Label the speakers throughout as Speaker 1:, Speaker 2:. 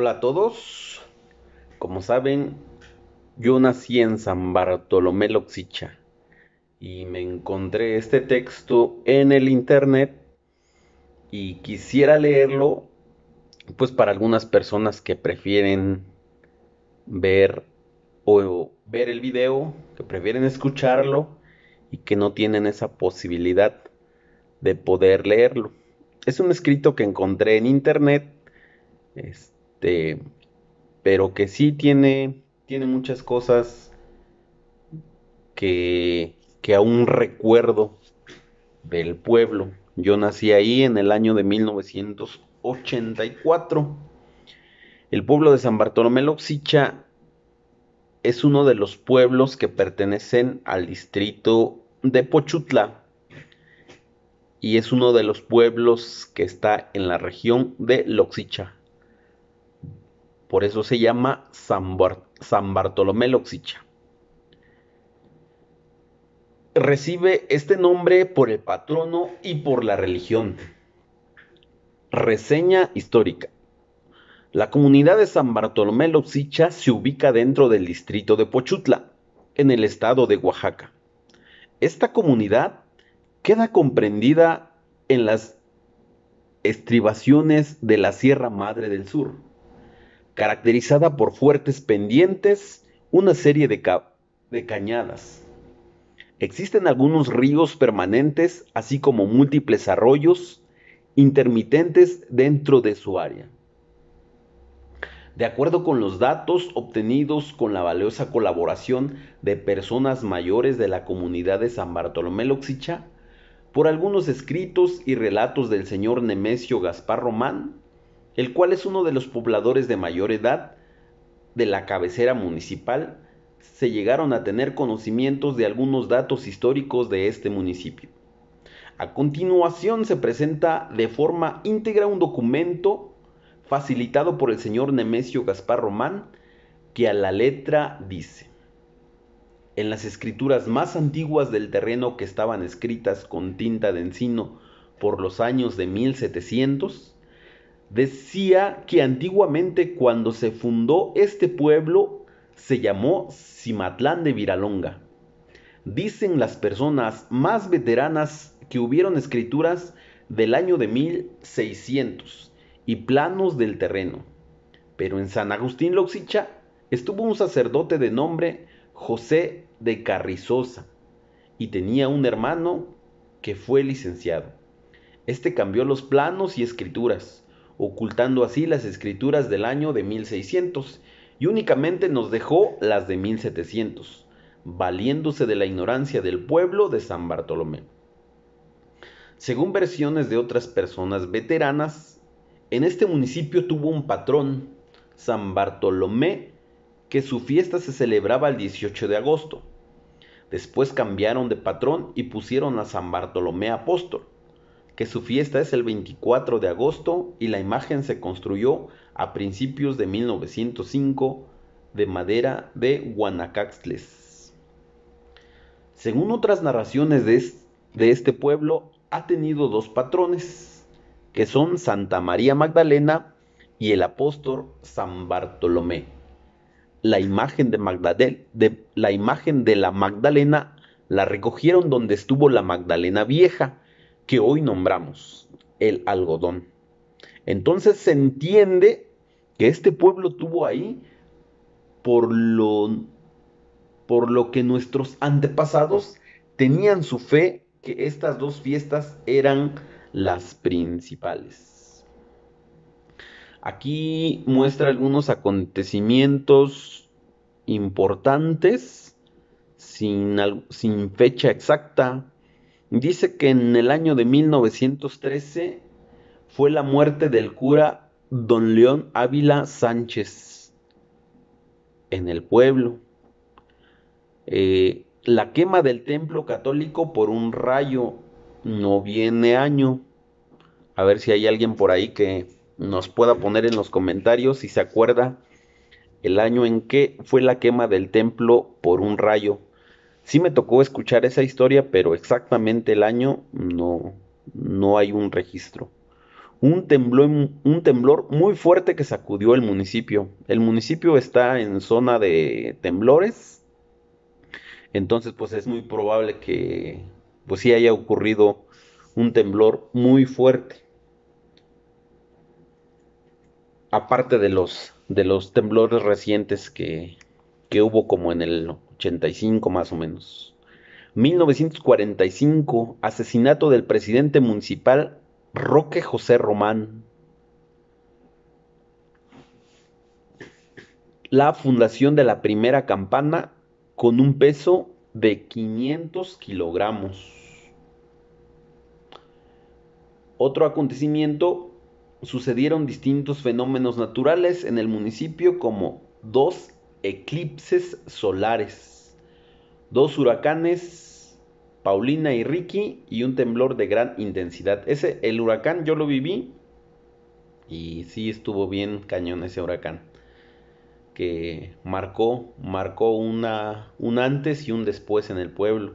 Speaker 1: Hola a todos. Como saben, yo nací en San Bartolomé Loxicha y me encontré este texto en el internet y quisiera leerlo pues para algunas personas que prefieren ver o ver el video, que prefieren escucharlo y que no tienen esa posibilidad de poder leerlo. Es un escrito que encontré en internet. Este, este, pero que sí tiene, tiene muchas cosas que, que aún recuerdo del pueblo. Yo nací ahí en el año de 1984. El pueblo de San Bartolomé Loxicha es uno de los pueblos que pertenecen al distrito de Pochutla y es uno de los pueblos que está en la región de Loxicha. Por eso se llama San, Bartolomé Loxicha. Recibe este nombre por el patrono y por la religión. Reseña histórica. La comunidad de San Bartolomé Loxicha se ubica dentro del distrito de Pochutla, en el estado de Oaxaca. Esta comunidad queda comprendida en las estribaciones de la Sierra Madre del Sur caracterizada por fuertes pendientes, una serie de, cañadas. Existen algunos ríos permanentes, así como múltiples arroyos intermitentes dentro de su área. De acuerdo con los datos obtenidos con la valiosa colaboración de personas mayores de la comunidad de San Bartolomé Loxicha, por algunos escritos y relatos del señor Nemesio Gaspar Román, el cual es uno de los pobladores de mayor edad de la cabecera municipal, se llegaron a tener conocimientos de algunos datos históricos de este municipio. A continuación se presenta de forma íntegra un documento facilitado por el señor Nemesio Gaspar Román, que a la letra dice, en las escrituras más antiguas del terreno que estaban escritas con tinta de encino por los años de 1700, decía que antiguamente cuando se fundó este pueblo se llamó Cimatlán de Viralonga. Dicen las personas más veteranas que hubieron escrituras del año de 1600 y planos del terreno. Pero en San Agustín Loxicha estuvo un sacerdote de nombre José de Carrizosa y tenía un hermano que fue licenciado. Este cambió los planos y escrituras ocultando así las escrituras del año de 1600 y únicamente nos dejó las de 1700, valiéndose de la ignorancia del pueblo de San Bartolomé. Según versiones de otras personas veteranas, en este municipio tuvo un patrón, San Bartolomé, que su fiesta se celebraba el 18 de agosto. Después cambiaron de patrón y pusieron a San Bartolomé apóstol que su fiesta es el 24 de agosto y la imagen se construyó a principios de 1905 de madera de Guanacaxtles. Según otras narraciones de, este pueblo, ha tenido dos patrones, que son Santa María Magdalena y el apóstol San Bartolomé. La imagen de, la imagen de la Magdalena la recogieron donde estuvo la Magdalena vieja, que hoy nombramos, el algodón. Entonces se entiende que este pueblo tuvo ahí por lo, por lo que nuestros antepasados tenían su fe que estas dos fiestas eran las principales. Aquí muestra algunos acontecimientos importantes sin, sin fecha exacta, Dice que en el año de 1913 fue la muerte del cura don León Ávila Sánchez en el pueblo. Eh, la quema del templo católico por un rayo no viene año. A ver si hay alguien por ahí que nos pueda poner en los comentarios si se acuerda el año en que fue la quema del templo por un rayo sí me tocó escuchar esa historia, pero exactamente el año no, no hay un registro. Un temblor, un temblor muy fuerte que sacudió el municipio. El municipio está en zona de temblores, entonces pues es muy probable que pues sí haya ocurrido un temblor muy fuerte. Aparte de los, de los temblores recientes que, que hubo como en el 85 más o menos. 1945, asesinato del presidente municipal Roque José Román. La fundación de la primera campana con un peso de 500 kilogramos. Otro acontecimiento, sucedieron distintos fenómenos naturales en el municipio como dos eclipses solares dos huracanes, Paulina y Ricky, y un temblor de gran intensidad. Ese, el huracán yo lo viví y sí estuvo bien cañón ese huracán. Que marcó, marcó una, un antes y un después en el pueblo.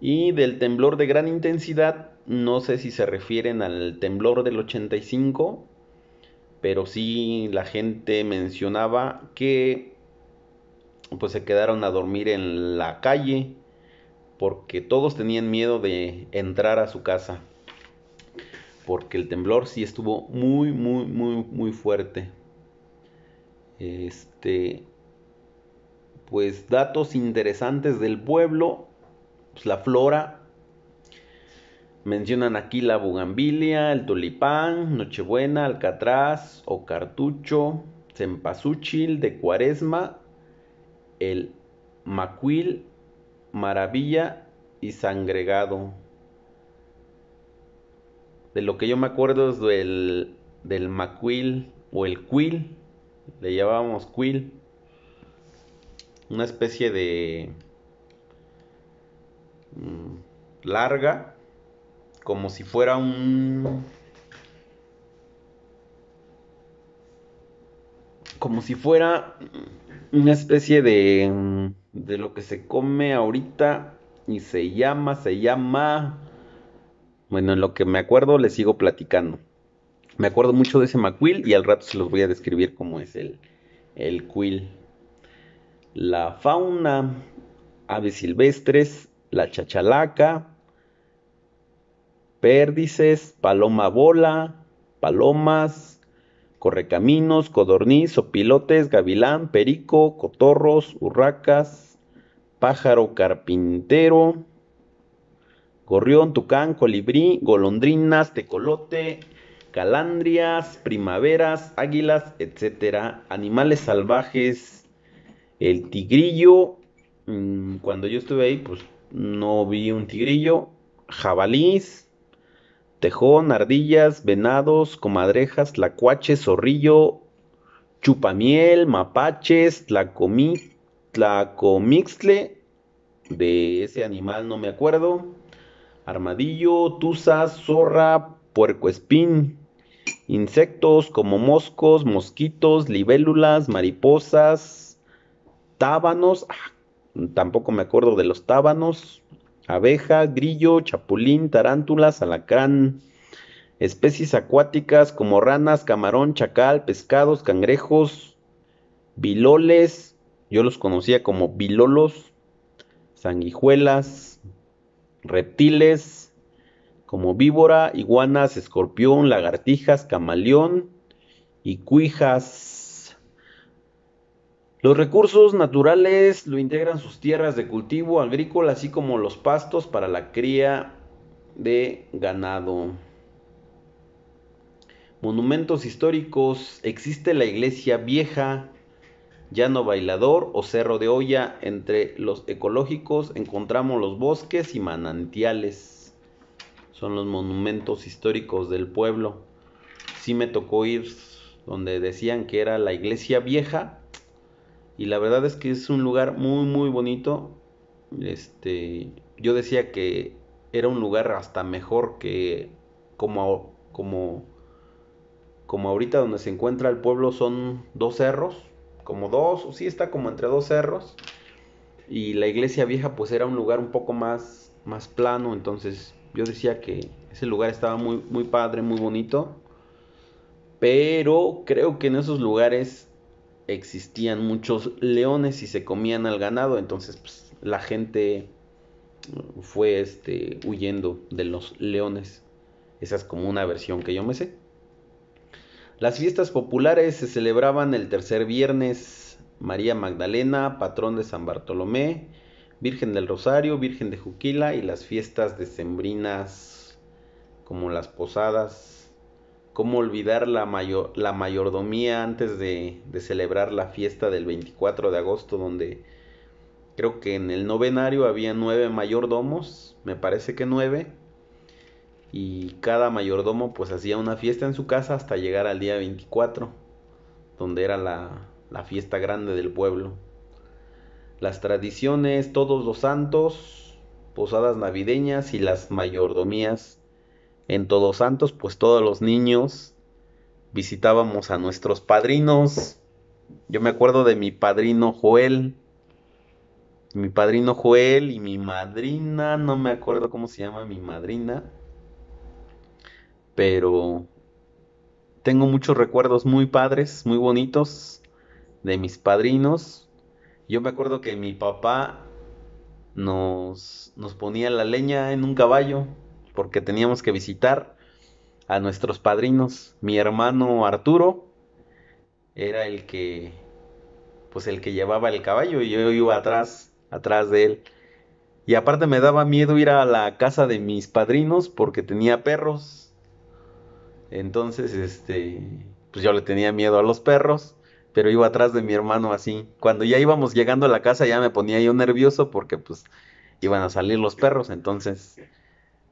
Speaker 1: Y del temblor de gran intensidad, no sé si se refieren al temblor del 85, pero sí la gente mencionaba que pues se quedaron a dormir en la calle porque todos tenían miedo de entrar a su casa. Porque el temblor sí estuvo muy, muy, muy, muy fuerte. Este, pues datos interesantes del pueblo, pues, la flora. Mencionan aquí la bugambilia, el tulipán, nochebuena, alcatraz o cartucho, cempasúchil de cuaresma el macuil, maravilla y sangregado. De lo que yo me acuerdo es del, del macuil o el Quil, le llamábamos Quil, una especie de mm, larga, como si fuera un como si fuera una especie de, de lo que se come ahorita y se llama, se llama... Bueno, en lo que me acuerdo les sigo platicando. Me acuerdo mucho de ese macuil y al rato se los voy a describir cómo es el, el La fauna, aves silvestres, la chachalaca, pérdices, paloma bola, palomas, correcaminos, codorniz, opilotes, gavilán, perico, cotorros, urracas, pájaro carpintero, gorrión, tucán, colibrí, golondrinas, tecolote, calandrias, primaveras, águilas, etcétera, animales salvajes, el tigrillo, mm, cuando yo estuve ahí, pues no vi un tigrillo, jabalís, tejón, ardillas, venados, comadrejas, tlacuaches, zorrillo, chupamiel, mapaches, tlacomixle, de ese animal no me acuerdo, armadillo, tusa, zorra, puercoespín, insectos como moscos, mosquitos, libélulas, mariposas, tábanos, ah, tampoco me acuerdo de los tábanos, abeja, grillo, chapulín, tarántulas, alacrán, especies acuáticas como ranas, camarón, chacal, pescados, cangrejos, biloles, yo los conocía como bilolos, sanguijuelas, reptiles, como víbora, iguanas, escorpión, lagartijas, camaleón y cuijas. Los recursos naturales lo integran sus tierras de cultivo agrícola, así como los pastos para la cría de ganado. Monumentos históricos. Existe la iglesia vieja, llano bailador o cerro de olla. Entre los ecológicos encontramos los bosques y manantiales. Son los monumentos históricos del pueblo. Sí me tocó ir donde decían que era la iglesia vieja y la verdad es que es un lugar muy, muy bonito. Este, yo decía que era un lugar hasta mejor que como, como, como ahorita donde se encuentra el pueblo son dos cerros, como dos, sí está como entre dos cerros. Y la iglesia vieja pues era un lugar un poco más, más plano, entonces yo decía que ese lugar estaba muy, muy padre, muy bonito. Pero creo que en esos lugares existían muchos leones y se comían al ganado, entonces pues, la gente fue este, huyendo de los leones. Esa es como una versión que yo me sé. Las fiestas populares se celebraban el tercer viernes. María Magdalena, patrón de San Bartolomé, Virgen del Rosario, Virgen de Juquila y las fiestas decembrinas como las posadas, cómo olvidar la, la mayordomía antes de, celebrar la fiesta del 24 de agosto, donde creo que en el novenario había nueve mayordomos, me parece que nueve, y cada mayordomo pues hacía una fiesta en su casa hasta llegar al día 24, donde era la, la fiesta grande del pueblo. Las tradiciones, todos los santos, posadas navideñas y las mayordomías en Todos Santos, pues todos los niños visitábamos a nuestros padrinos. Yo me acuerdo de mi padrino Joel. Mi padrino Joel y mi madrina, no me acuerdo cómo se llama mi madrina. Pero tengo muchos recuerdos muy padres, muy bonitos de mis padrinos. Yo me acuerdo que mi papá nos, nos ponía la leña en un caballo porque teníamos que visitar a nuestros padrinos. Mi hermano Arturo era el que, pues el que llevaba el caballo y yo iba atrás, atrás de él. Y aparte me daba miedo ir a la casa de mis padrinos porque tenía perros. Entonces, este, pues yo le tenía miedo a los perros, pero iba atrás de mi hermano así. Cuando ya íbamos llegando a la casa ya me ponía yo nervioso porque pues iban a salir los perros, entonces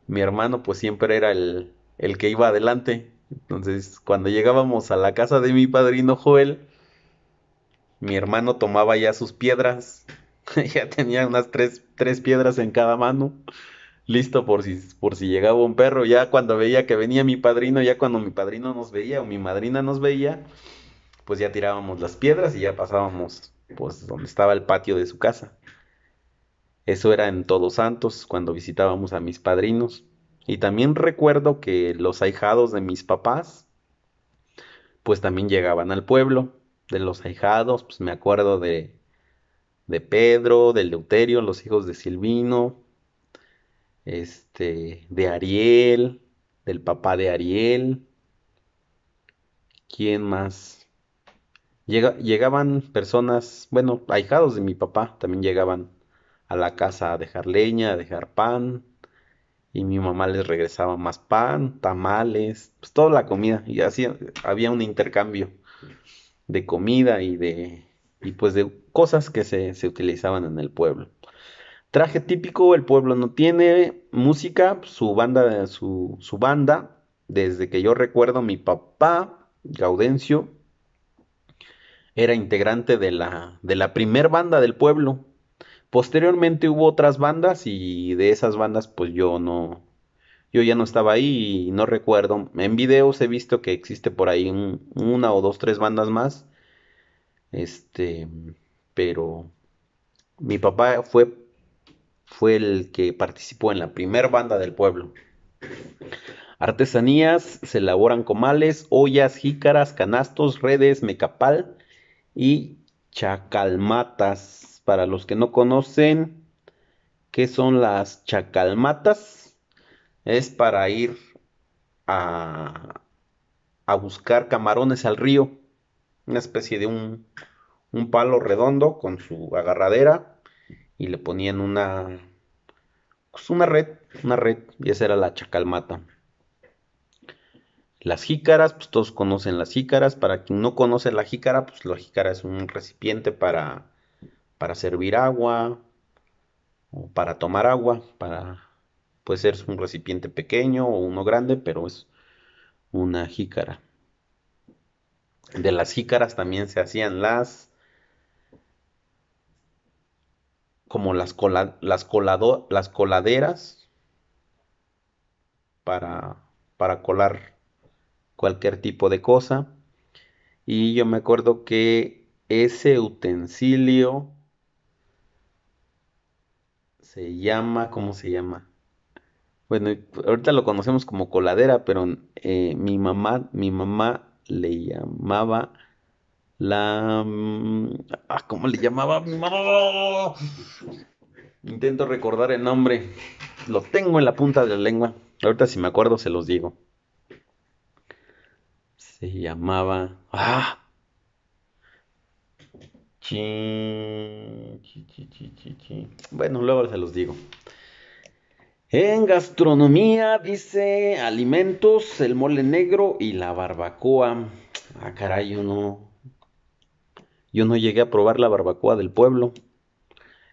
Speaker 1: mi hermano pues siempre era el, que iba adelante. Entonces, cuando llegábamos a la casa de mi padrino Joel, mi hermano tomaba ya sus piedras. ya tenía unas tres, piedras en cada mano. Listo por si, por si llegaba un perro. Ya cuando veía que venía mi padrino, ya cuando mi padrino nos veía o mi madrina nos veía, pues ya tirábamos las piedras y ya pasábamos pues donde estaba el patio de su casa. Eso era en Todos Santos, cuando visitábamos a mis padrinos. Y también recuerdo que los ahijados de mis papás, pues también llegaban al pueblo. De los ahijados, pues me acuerdo de, de Pedro, del Deuterio. los hijos de Silvino, este, de Ariel, del papá de Ariel. ¿Quién más? llegaban personas, bueno, ahijados de mi papá también llegaban a la casa a dejar leña, a dejar pan. Y mi mamá les regresaba más pan, tamales, pues toda la comida. Y así había un intercambio de comida y de y pues de cosas que se, utilizaban en el pueblo. Traje típico, el pueblo no tiene música, su banda, su banda, desde que yo recuerdo, mi papá, Gaudencio, era integrante de la, de la primer banda del pueblo. Posteriormente hubo otras bandas y de esas bandas pues yo no, yo ya no estaba ahí y no recuerdo. En videos he visto que existe por ahí una o dos, tres bandas más. Este, pero mi papá fue, fue el que participó en la primer banda del pueblo. Artesanías, se elaboran comales, ollas, jícaras, canastos, redes, mecapal y chacalmatas para los que no conocen, ¿qué son las chacalmatas? Es para ir a, buscar camarones al río, una especie de un, palo redondo con su agarradera y le ponían una, pues una red, una red, y esa era la chacalmata. Las jícaras, pues todos conocen las jícaras. Para quien no conoce la jícara, pues la jícara es un recipiente para para servir agua o para tomar agua, para puede ser un recipiente pequeño o uno grande, pero es una jícara. De las jícaras también se hacían las como las, las, las coladeras para, para colar cualquier tipo de cosa. Y yo me acuerdo que ese utensilio se llama, ¿cómo se llama? Bueno, pues, ahorita lo conocemos como coladera, pero eh, mi mamá, mi mamá le llamaba la... Mm, ah, ¿Cómo le llamaba mi mamá? Intento recordar el nombre. Lo tengo en la punta de la lengua. Ahorita si me acuerdo se los digo. Se llamaba... Ah. Bueno, luego se los digo. En gastronomía dice alimentos, el mole negro y la barbacoa. Ah, caray, yo no. Yo no llegué a probar la barbacoa del pueblo.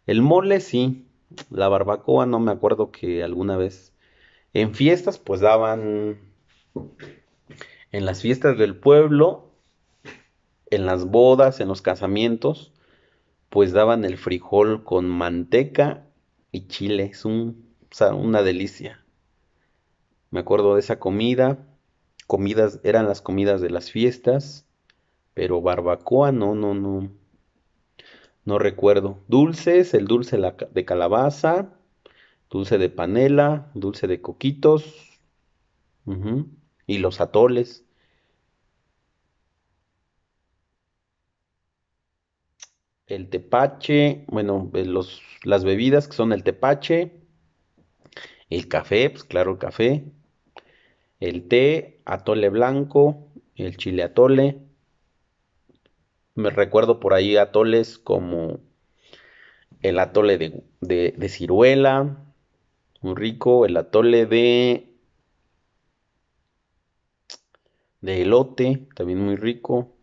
Speaker 1: El mole sí, la barbacoa no me acuerdo que alguna vez. En fiestas pues daban... En las fiestas del pueblo, en las bodas, en los casamientos, pues daban el frijol con manteca y chile. Es un, una delicia. Me acuerdo de esa comida. Comidas, eran las comidas de las fiestas. Pero barbacoa, no, no, no. No recuerdo. Dulces, el dulce de calabaza, dulce de panela, dulce de coquitos. Y los atoles. el tepache, bueno, eh, las bebidas que son el tepache, el café, pues claro, el café, el té, atole blanco, el chile atole. Me recuerdo por ahí atoles como el atole de, ciruela, muy rico, el atole de de elote, también muy rico.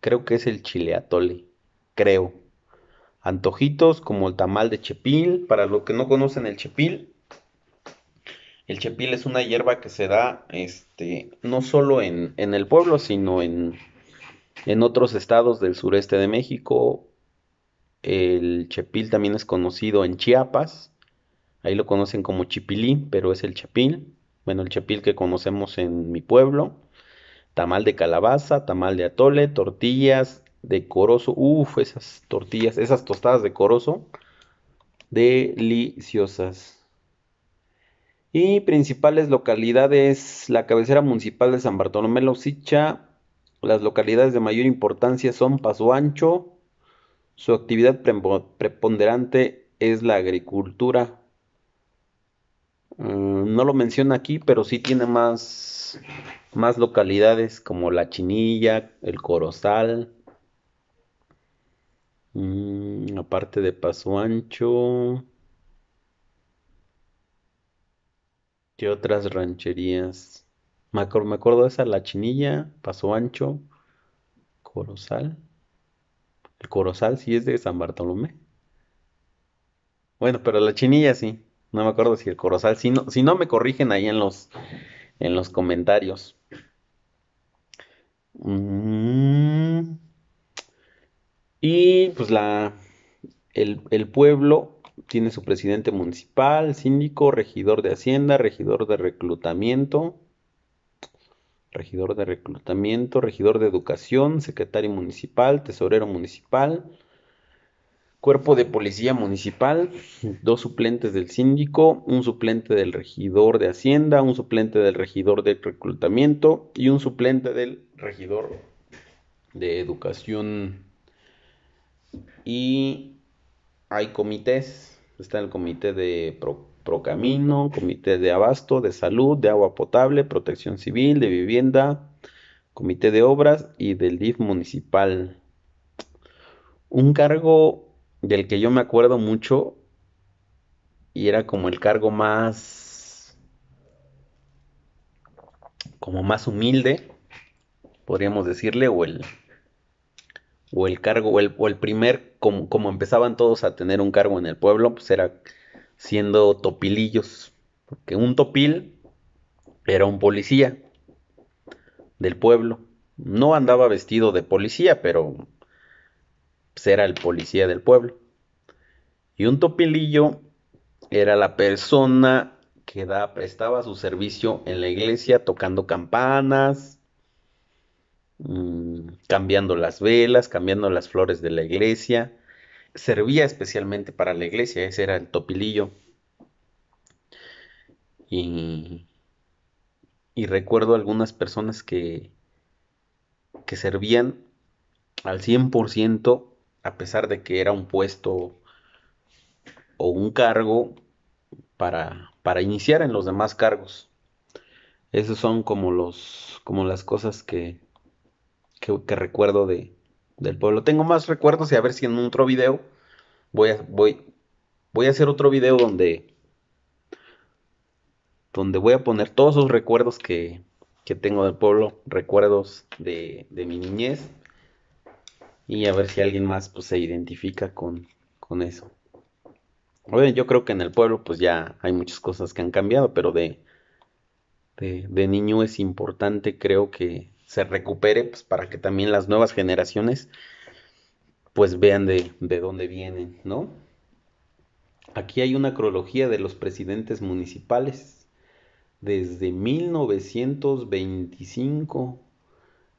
Speaker 1: Creo que es el chile atole creo. Antojitos como el tamal de chepil, para los que no conocen el chepil, el chepil es una hierba que se da este, no solo en, el pueblo, sino en, en, otros estados del sureste de México. El chepil también es conocido en Chiapas. Ahí lo conocen como chipilí, pero es el chepil. Bueno, el chepil que conocemos en mi pueblo. Tamal de calabaza, tamal de atole, tortillas, de corozo. Uf, esas tortillas, esas tostadas de corozo. Deliciosas. Y principales localidades, la cabecera municipal de San Bartolomé Sicha. Las localidades de mayor importancia son Paso Ancho. Su actividad preponderante es la agricultura. Mm, no lo menciona aquí, pero sí tiene más, más localidades como La Chinilla, El Corozal, Mm, aparte de Paso Ancho, ¿qué otras rancherías? Me acuerdo, esa, La Chinilla, Paso Ancho, Corozal. El Corozal sí es de San Bartolomé. Bueno, pero La Chinilla sí. No me acuerdo si el Corozal, si no, si no me corrigen ahí en los, en los comentarios. Mm, y pues la, el, pueblo tiene su presidente municipal, síndico, regidor de hacienda, regidor de reclutamiento, regidor de reclutamiento, regidor de educación, secretario municipal, tesorero municipal, cuerpo de policía municipal, dos suplentes del síndico, un suplente del regidor de hacienda, un suplente del regidor de reclutamiento y un suplente del regidor de educación y hay comités, está el comité de pro, Procamino, comité de abasto, de salud, de agua potable, protección civil, de vivienda, comité de obras y del DIF municipal. Un cargo del que yo me acuerdo mucho y era como el cargo más como más humilde podríamos decirle o el o el cargo o el, o el primer como, empezaban todos a tener un cargo en el pueblo, pues era siendo topilillos, porque un topil era un policía del pueblo. No andaba vestido de policía, pero pues, era el policía del pueblo. Y un topilillo era la persona que prestaba su servicio en la iglesia tocando campanas, Mm, cambiando las velas, cambiando las flores de la iglesia. Servía especialmente para la iglesia, ese era el topilillo. Y, y recuerdo algunas personas que, que servían al 100%, a pesar de que era un puesto o un cargo para, para iniciar en los demás cargos. Esos son como los como las cosas que, que, recuerdo de, del pueblo. Tengo más recuerdos y a ver si en otro video voy a, voy, voy a hacer otro video donde, donde voy a poner todos los recuerdos que, que tengo del pueblo, recuerdos de, de, mi niñez y a ver si alguien más pues, se identifica con, con eso. Bueno, yo creo que en el pueblo pues ya hay muchas cosas que han cambiado, pero de, de niño es importante creo que se recupere, pues para que también las nuevas generaciones pues vean de, dónde vienen, ¿no? Aquí hay una cronología de los presidentes municipales desde 1925.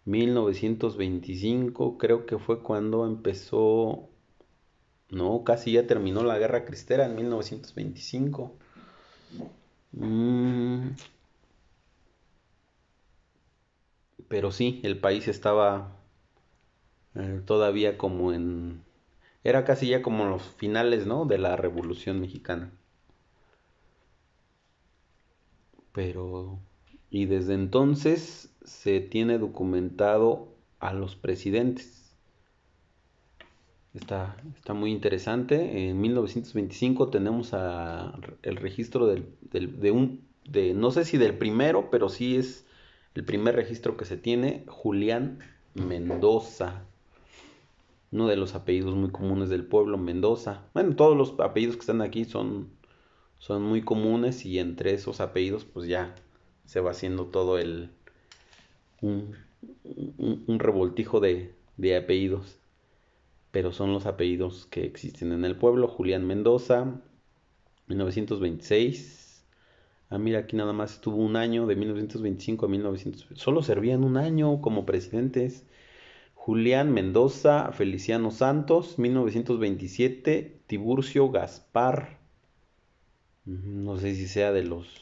Speaker 1: 1925 creo que fue cuando empezó, no, casi ya terminó la guerra cristera en 1925. pero sí, el país estaba eh, todavía como en... Era casi ya como los finales, ¿no? De la Revolución Mexicana. Pero... Y desde entonces se tiene documentado a los presidentes. Está, muy interesante. En 1925 tenemos el registro de un... De, no sé si del primero, pero sí es el primer registro que se tiene, Julián Mendoza. Uno de los apellidos muy comunes del pueblo, Mendoza. Bueno, todos los apellidos que están aquí son, son muy comunes y entre esos apellidos pues ya se va haciendo todo el... un, revoltijo de, de apellidos. Pero son los apellidos que existen en el pueblo. Julián Mendoza, 1926. Ah, mira, aquí nada más estuvo un año, de 1925 a 1900. Solo servían un año como presidentes. Julián Mendoza, Feliciano Santos, 1927, Tiburcio Gaspar. No sé si sea de los...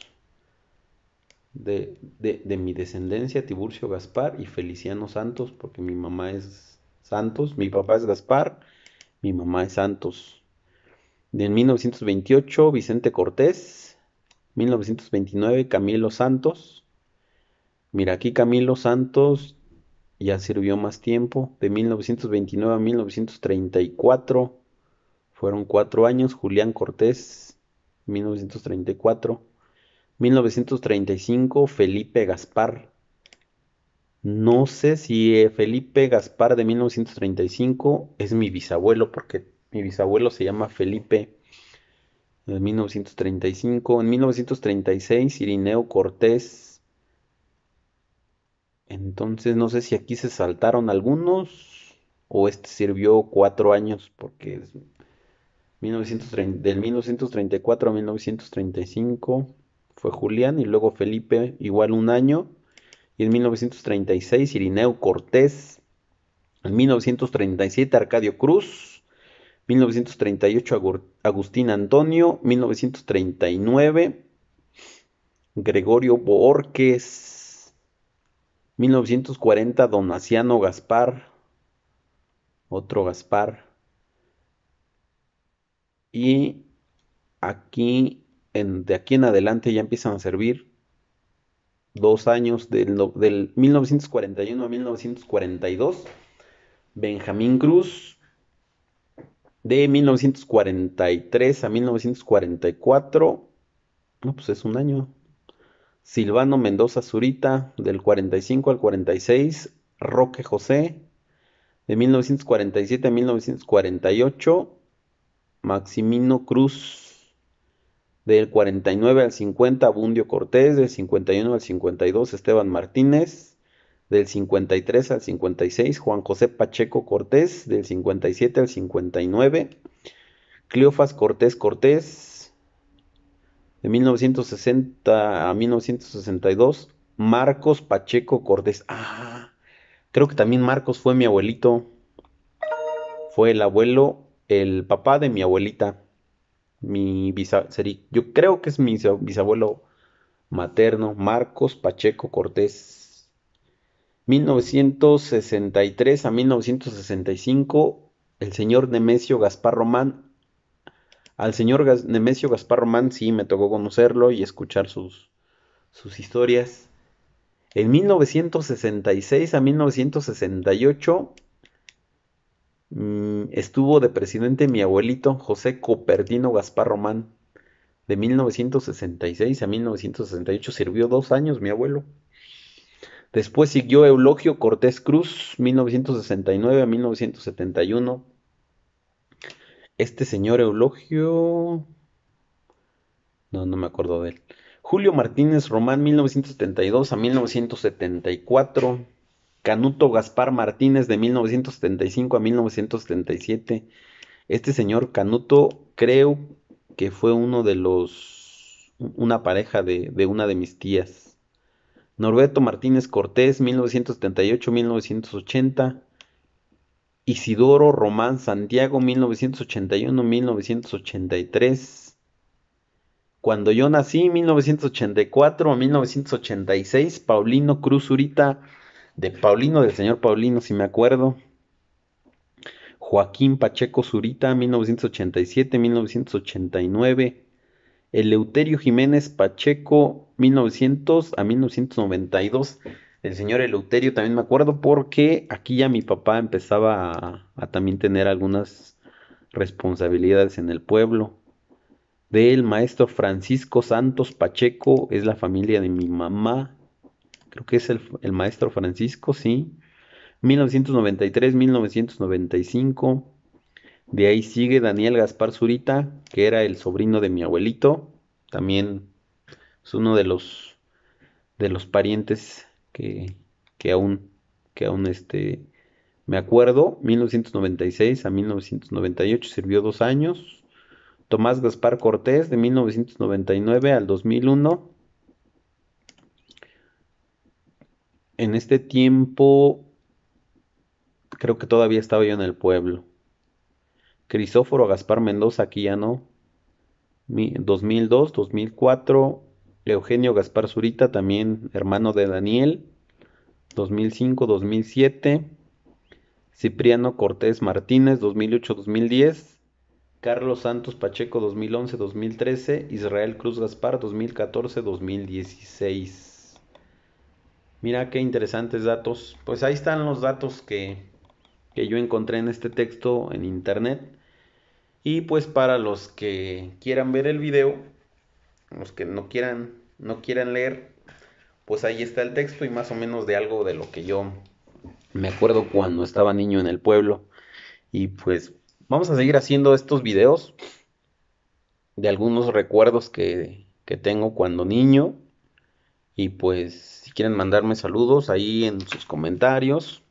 Speaker 1: De, de mi descendencia, Tiburcio Gaspar y Feliciano Santos, porque mi mamá es Santos, mi papá es Gaspar, mi mamá es Santos. De 1928, Vicente Cortés, 1929, Camilo Santos. Mira, aquí Camilo Santos ya sirvió más tiempo, de 1929 a 1934. Fueron cuatro años, Julián Cortés, 1934. 1935, Felipe Gaspar. No sé si eh, Felipe Gaspar de 1935 es mi bisabuelo, porque mi bisabuelo se llama Felipe en 1935, en 1936 Irineo Cortés. Entonces no sé si aquí se saltaron algunos o este sirvió cuatro años porque es del 1934 a 1935 fue Julián y luego Felipe igual un año y en 1936 Irineo Cortés, en 1937 Arcadio Cruz, 1938 Agustín Antonio, 1939. Gregorio Borges, 1940. Donaciano Gaspar, otro Gaspar. Y aquí, de aquí en adelante ya empiezan a servir dos años, del, del 1941 a 1942. Benjamín Cruz, de 1943 a 1944. No, pues es un año. Silvano Mendoza Zurita, del 45 al 46. Roque José, de 1947 a 1948. Maximino Cruz, del 49 al 50. Abundio Cortés, del 51 al 52. Esteban Martínez del 53 al 56, Juan José Pacheco Cortés del 57 al 59, Cleofas Cortés Cortés de 1960 a 1962, Marcos Pacheco Cortés. Ah, creo que también Marcos fue mi abuelito. Fue el abuelo, el papá de mi abuelita. Mi bisabuelo. yo creo que es mi bisabuelo materno, Marcos Pacheco Cortés. 1963 a 1965, el señor Nemesio Gaspar Román. Al señor Nemesio Gaspar Román sí me tocó conocerlo y escuchar sus, sus historias. En 1966 a 1968 mm, estuvo de presidente mi abuelito José Coperdino Gaspar Román. De 1966 a 1968 sirvió dos años mi abuelo. Después siguió Eulogio Cortés Cruz, 1969 a 1971. Este señor Eulogio... No, no me acuerdo de él. Julio Martínez Román, 1972 a 1974. Canuto Gaspar Martínez, de 1975 a 1977. Este señor Canuto creo que fue uno de los... una pareja de, de una de mis tías Norberto Martínez Cortés, 1978-1980. Isidoro Román Santiago, 1981-1983. Cuando yo nací, 1984 1986. Paulino Cruz Zurita, de Paulino, del señor Paulino, si me acuerdo. Joaquín Pacheco Zurita, 1987-1989. Eleuterio Jiménez Pacheco, 1900 a 1992. El señor Eleuterio también me acuerdo porque aquí ya mi papá empezaba a, también tener algunas responsabilidades en el pueblo. Del maestro Francisco Santos Pacheco, es la familia de mi mamá. Creo que es el, el maestro Francisco, sí. 1993-1995. De ahí sigue Daniel Gaspar Zurita, que era el sobrino de mi abuelito, también es uno de los de los parientes que, que aún que aún este me acuerdo, 1996 a 1998 sirvió dos años. Tomás Gaspar Cortés de 1999 al 2001. En este tiempo creo que todavía estaba yo en el pueblo. Crisóforo Gaspar Mendoza no, 2002, 2004. Eugenio Gaspar Zurita, también hermano de Daniel, 2005, 2007. Cipriano Cortés Martínez, 2008, 2010. Carlos Santos Pacheco 2011-2013, Israel Cruz Gaspar 2014-2016. Mira qué interesantes datos. Pues ahí están los datos que, que yo encontré en este texto en internet. Y pues para los que quieran ver el video, los que no quieran, no quieran leer, pues ahí está el texto y más o menos de algo de lo que yo me acuerdo cuando estaba niño en el pueblo. Y pues vamos a seguir haciendo estos videos de algunos recuerdos que, que tengo cuando niño. Y pues si quieren mandarme saludos ahí en sus comentarios,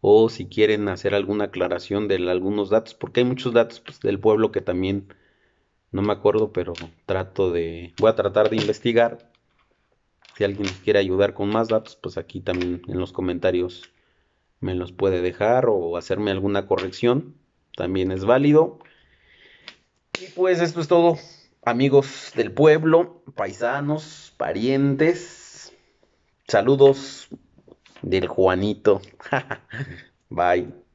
Speaker 1: o si quieren hacer alguna aclaración de algunos datos, porque hay muchos datos pues, del pueblo que también no me acuerdo, pero trato de, voy a tratar de investigar. Si alguien quiere ayudar con más datos, pues aquí también en los comentarios me los puede dejar o hacerme alguna corrección, también es válido. Y pues esto es todo, amigos del pueblo, paisanos, parientes. Saludos del Juanito. Bye.